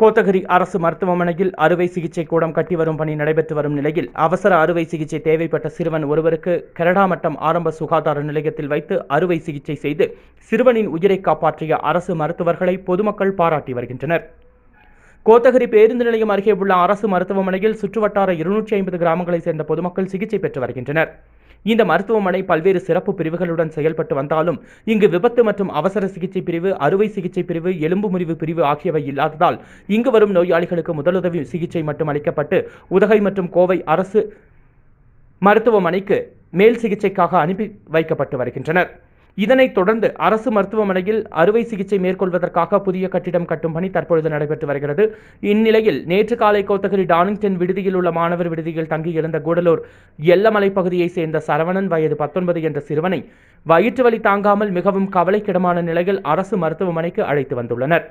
கோத்தகிரி அரசு மருத்துவமனையில் அறுவை சிகிச்சை கூடம் கட்டி வரும் பணி நடைபெற்று வரும் நிலையில் அவசர அறுவை சிகிச்சை தேவைப்பட்ட சிறுவன் ஒருவருக்கு கனடா மட்டம் ஆரம்ப சுகாதார நிலையத்தில் வைத்து அறுவை சிகிச்சை செய்து சிறுவனின் உயிரை காப்பாற்றிய அரசு மருத்துவர்களை பொதுமக்கள் பாராட்டி வருகின்றனர் கோத்தகிரி பேருந்து நிலையம் அருகே உள்ள அரசு மருத்துவமனையில் சுற்றுவட்டார இருநூற்றி ஐம்பது கிராமங்களைச் சேர்ந்த பொதுமக்கள் சிகிச்சை பெற்று வருகின்றனர் இந்த மருத்துவமனை பல்வேறு சிறப்பு பிரிவுகளுடன் செயல்பட்டு வந்தாலும் இங்கு விபத்து மற்றும் அவசர சிகிச்சை பிரிவு அறுவை சிகிச்சை பிரிவு எலும்பு முறிவு பிரிவு ஆகியவை இல்லாததால் இங்கு வரும் நோயாளிகளுக்கு முதலுதவி சிகிச்சை மட்டும் அளிக்கப்பட்டு உதகை மற்றும் கோவை அரசு மருத்துவமனைக்கு மேல் சிகிச்சைக்காக அனுப்பி வைக்கப்பட்டு வருகின்றனர் இதனைத் தொடர்ந்து அரசு மருத்துவமனையில் அறுவை சிகிச்சை மேற்கொள்வதற்காக புதிய கட்டிடம் கட்டும் பணி தற்பொழுது நடைபெற்று வருகிறது இந்நிலையில் நேற்று காலை கோத்தகிரி டானிங்டன் விடுதியில் உள்ள மாணவர் விடுதியில் தங்கியிருந்த கூடலூர் எல்லமலை பகுதியைச் சேர்ந்த சரவணன் வயது பத்தொன்பது என்ற சிறுவனை வயிற்று வலி தாங்காமல் மிகவும் கவலைக்கிடமான நிலையில் அரசு மருத்துவமனைக்கு அழைத்து வந்துள்ளனர்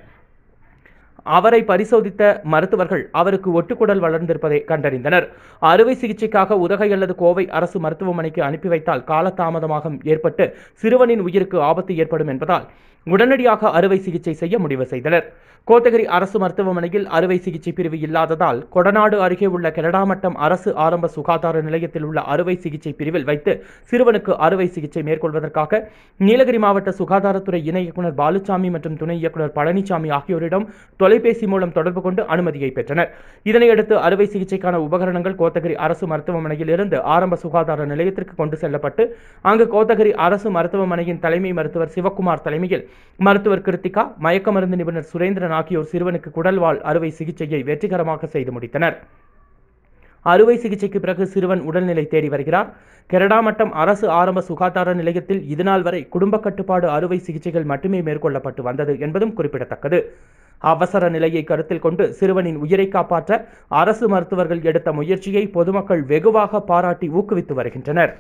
அவரை பரிசோதித்த மருத்துவர்கள் அவருக்கு ஒட்டுக்குடல் வளர்ந்திருப்பதை கண்டறிந்தனர் அறுவை சிகிச்சைக்காக உதகை அல்லது கோவை அரசு மருத்துவமனைக்கு அனுப்பி வைத்தால் காலதாமதமாக ஏற்பட்டு சிறுவனின் உயிருக்கு ஆபத்து ஏற்படும் என்பதால் உடனடியாக அறுவை சிகிச்சை செய்ய முடிவு செய்தனர் கோத்தகிரி அரசு மருத்துவமனையில் அறுவை சிகிச்சை பிரிவு இல்லாததால் கொடநாடு அருகே உள்ள மட்டம் அரசு ஆரம்ப சுகாதார நிலையத்தில் உள்ள அறுவை சிகிச்சை பிரிவில் வைத்து சிறுவனுக்கு அறுவை சிகிச்சை மேற்கொள்வதற்காக நீலகிரி மாவட்ட சுகாதாரத்துறை இணை இயக்குநர் பாலுசாமி மற்றும் துணை இயக்குநர் பழனிசாமி ஆகியோரிடம் தொலைபேசி மூலம் தொடர்பு கொண்டு அனுமதியை பெற்றனர் இதனையடுத்து அறுவை சிகிச்சைக்கான உபகரணங்கள் கோத்தகிரி அரசு மருத்துவமனையில் இருந்து ஆரம்ப சுகாதார நிலையத்திற்கு கொண்டு செல்லப்பட்டு அங்கு கோத்தகிரி அரசு மருத்துவமனையின் தலைமை மருத்துவர் சிவக்குமார் தலைமையில் மருத்துவர் கிருத்திகா மயக்க மருந்து நிபுணர் சுரேந்திரன் ஆகியோர் சிறுவனுக்கு குடல்வால் அறுவை சிகிச்சையை வெற்றிகரமாக செய்து முடித்தனர் அறுவை சிகிச்சைக்கு பிறகு சிறுவன் உடல்நிலை தேடி வருகிறார் கெரடா மட்டம் அரசு ஆரம்ப சுகாதார நிலையத்தில் இதுநாள் வரை குடும்ப கட்டுப்பாடு அறுவை சிகிச்சைகள் மட்டுமே மேற்கொள்ளப்பட்டு வந்தது என்பதும் குறிப்பிடத்தக்கது அவசர நிலையை கருத்தில் கொண்டு சிறுவனின் உயிரை காப்பாற்ற அரசு மருத்துவர்கள் எடுத்த முயற்சியை பொதுமக்கள் வெகுவாக பாராட்டி ஊக்குவித்து வருகின்றனர்